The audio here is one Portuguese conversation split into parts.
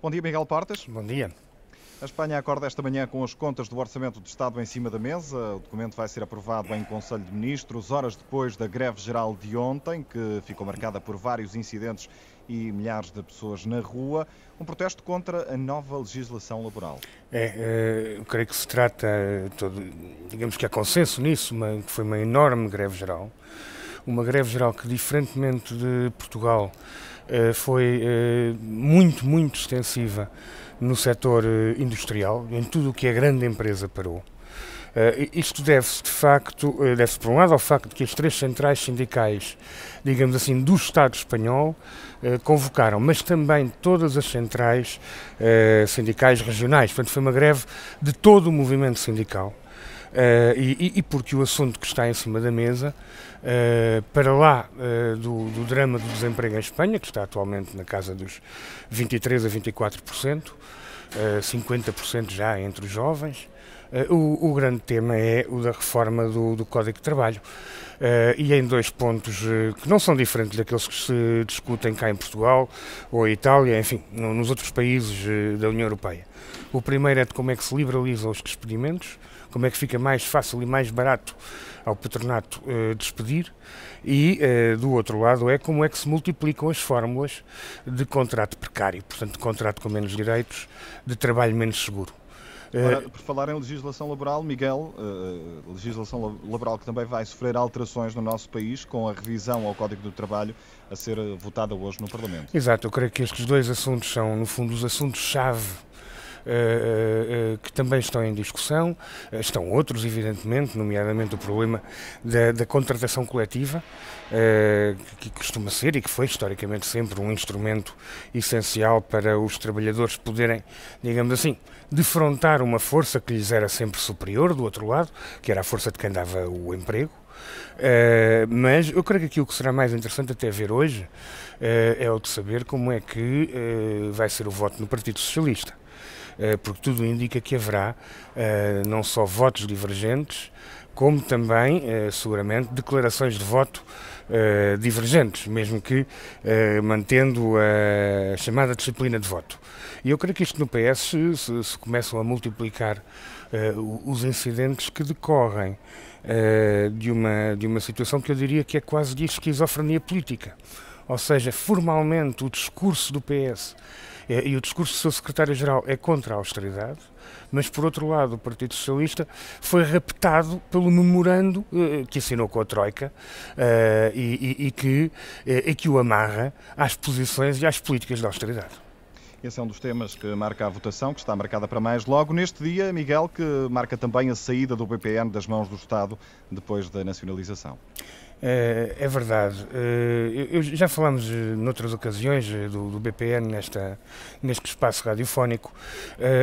Bom dia, Miguel Portas. Bom dia. A Espanha acorda esta manhã com as contas do Orçamento do Estado em cima da mesa. O documento vai ser aprovado em Conselho de Ministros, horas depois da greve geral de ontem, que ficou marcada por vários incidentes e milhares de pessoas na rua, um protesto contra a nova legislação laboral. É, eh, eu creio que se trata, todo, digamos que há consenso nisso, uma, foi uma enorme greve geral, uma greve geral que, diferentemente de Portugal, eh, foi eh, muito, muito extensiva no setor eh, industrial, em tudo o que a grande empresa parou. Uh, isto deve-se, de facto, deve-se, por um lado, ao facto de que as três centrais sindicais, digamos assim, do Estado espanhol, uh, convocaram, mas também todas as centrais uh, sindicais regionais. Portanto, foi uma greve de todo o movimento sindical. Eh, e, e, porque o assunto que está em cima da mesa, eh, para lá eh, do, do, drama do desemprego em Espanha, que está atualmente na casa dos 23% a 24%, 50% já entre os jovens, o, o, grande tema é o da reforma do, do Código de Trabalho. Eh, e em dois pontos eh, que não são diferentes daqueles que se discutem cá em Portugal ou Itália, enfim, nos outros países eh, da União Europeia. O primeiro é de como é que se liberalizam os despedimentos, como é que fica mais fácil e mais barato ao patronato uh, despedir e uh, do outro lado é como é que se multiplicam as fórmulas de contrato precário, portanto de contrato com menos direitos, de trabalho menos seguro. É. Ora, por falar em legislação laboral, Miguel, eh, eh, legislação laboral que também vai sofrer alterações no nosso país com a revisão ao Código do Trabalho a ser eh, votada hoje no Parlamento. Exato, eu creio que estes dois assuntos são, no fundo, os assuntos-chave eh, eh, que também estão em discussão. Eh, estão outros, evidentemente, nomeadamente o problema da, da contratação coletiva, que costuma ser e que foi historicamente sempre um instrumento essencial para os trabalhadores poderem, digamos assim, defrontar uma força que lhes era sempre superior do outro lado, que era a força de quem dava o emprego. Uh, mas eu creio que aquilo que será mais interessante até ver hoje uh, é o de saber como é que uh, vai ser o voto no Partido Socialista. Eh, porque tudo indica que haverá eh, não só votos divergentes, como também, eh, seguramente, declarações de voto divergentes, mesmo que mantendo a chamada disciplina de voto. E eu creio que isto no PS se, se começam a multiplicar os incidentes que decorrem de, uma, de uma situação que eu diria que é quase de esquizofrenia política. Ou seja, formalmente o discurso do PS é, e o discurso do seu secretário-geral é contra a austeridade, mas por outro lado o Partido Socialista foi raptado pelo memorando eh, que assinou com a Troika eh, e, e, e que, eh, e que o amarra às posições e às políticas de austeridade. Esse é um dos temas que marca a votação, que está marcada para mais logo neste dia, Miguel, que marca também a saída do BPN das mãos do Estado depois da nacionalização. Eh, é verdade. Eh, eu, já falámos eh, noutras ocasiões do, do, BPN nesta, neste espaço radiofónico.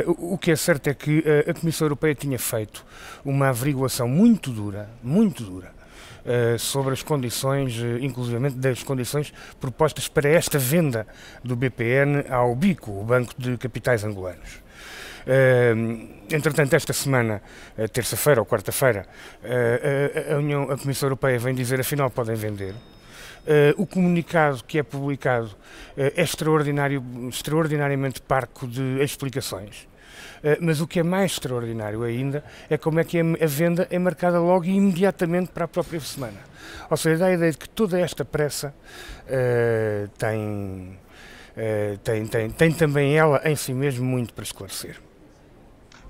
O que é certo é que a Comissão Europeia tinha feito uma averiguação muito dura, muito dura, sobre as condições, inclusivamente das condições propostas para esta venda do BPN ao BICO, o Banco de Capitais Angolanos. Eh, entretanto, esta semana, eh, terça-feira ou quarta-feira, eh, a, União, a Comissão Europeia vem dizer afinal podem vender. Uh, o comunicado que é publicado uh, é extraordinário, extraordinariamente parco de explicações. Uh, mas o que é mais extraordinário ainda é como é que a venda é marcada logo e imediatamente para a própria semana. Ou seja, dá a ideia de que toda esta pressa tem, tem, tem, tem também ela em si mesmo muito para esclarecer.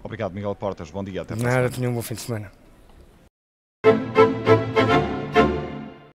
Obrigado, Miguel Portas. Bom dia, até a Nada, tenha um bom fim de semana.